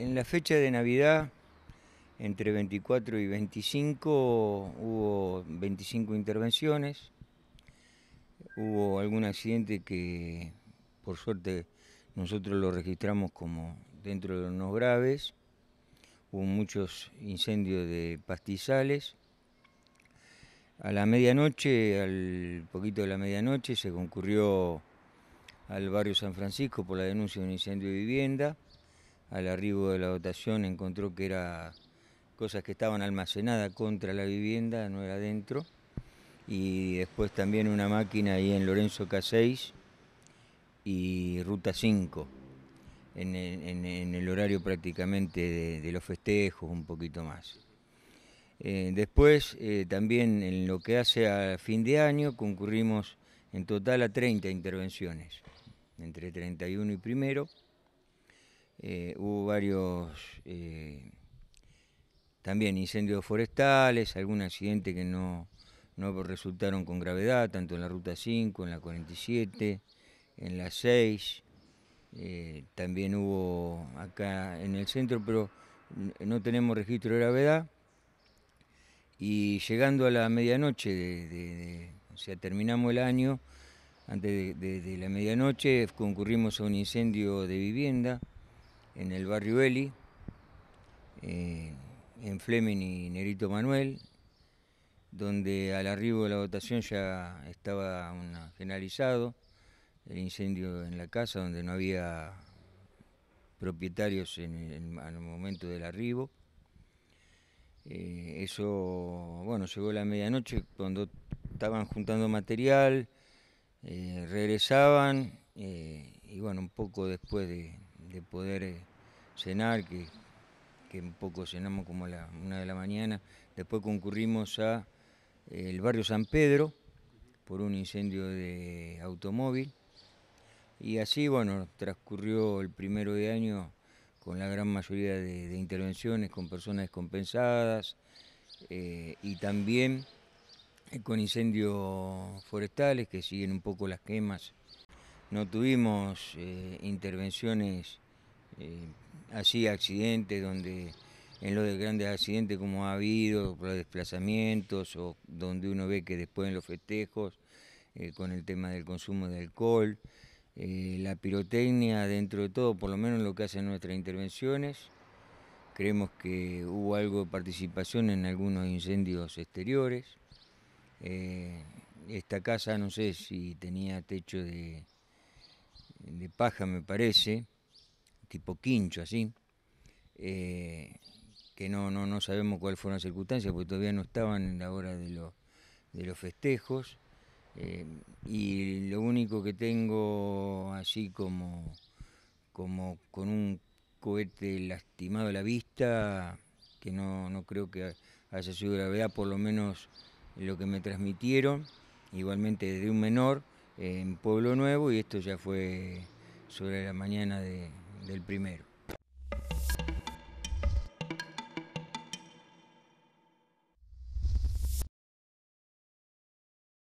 En la fecha de Navidad, entre 24 y 25, hubo 25 intervenciones. Hubo algún accidente que, por suerte, nosotros lo registramos como dentro de los no graves. Hubo muchos incendios de pastizales. A la medianoche, al poquito de la medianoche, se concurrió al barrio San Francisco por la denuncia de un incendio de vivienda al arribo de la dotación encontró que era cosas que estaban almacenadas contra la vivienda, no era adentro. Y después también una máquina ahí en Lorenzo K6 y Ruta 5, en, el horario prácticamente de, los festejos, un poquito más. Eh, después, eh, también en lo que hace a fin de año, concurrimos en total a 30 intervenciones, entre 31 y primero. Eh, hubo varios eh, también incendios forestales, algún accidente que no, resultaron con gravedad, tanto en la ruta 5, en la 47, en la 6. Eh, también hubo acá en el centro, pero no tenemos registro de gravedad. Y llegando a la medianoche, o sea, terminamos el año, antes de, la medianoche concurrimos a un incendio de vivienda en el barrio Eli, eh, en Fleming y Nerito Manuel, donde al arribo de la votación ya estaba generalizado finalizado el incendio en la casa, donde no había propietarios en el, momento del arribo. Eh, eso, bueno, llegó la medianoche cuando estaban juntando material, eh, regresaban y bueno, un poco después de, de poder eh, cenar, que, que un poco cenamos como a la una de la mañana. Después concurrimos a eh, el barrio San Pedro por un incendio de automóvil. Y así, bueno, transcurrió el primero de año con la gran mayoría de, intervenciones con personas descompensadas eh, y también con incendios forestales que siguen un poco las quemas. No tuvimos intervenciones eh, así accidentes donde en los grandes accidentes como ha habido, los desplazamientos o donde uno ve que después en los festejos eh, con el tema del consumo de alcohol, eh, la pirotecnia dentro de todo, por lo menos lo que hacen nuestras intervenciones, creemos que hubo algo de participación en algunos incendios exteriores. Eh, esta casa no sé si tenía techo de paja, me parece tipo quincho, así, eh, que no, no, no sabemos cuáles fueron las circunstancias, porque todavía no estaban en la hora de, de los festejos. Eh, y lo único que tengo así como, como con un cohete lastimado a la vista, que no, creo que haya sido gravedad, por lo menos lo que me transmitieron, igualmente desde un menor en Pueblo Nuevo, y esto ya fue sobre la mañana de, del primero.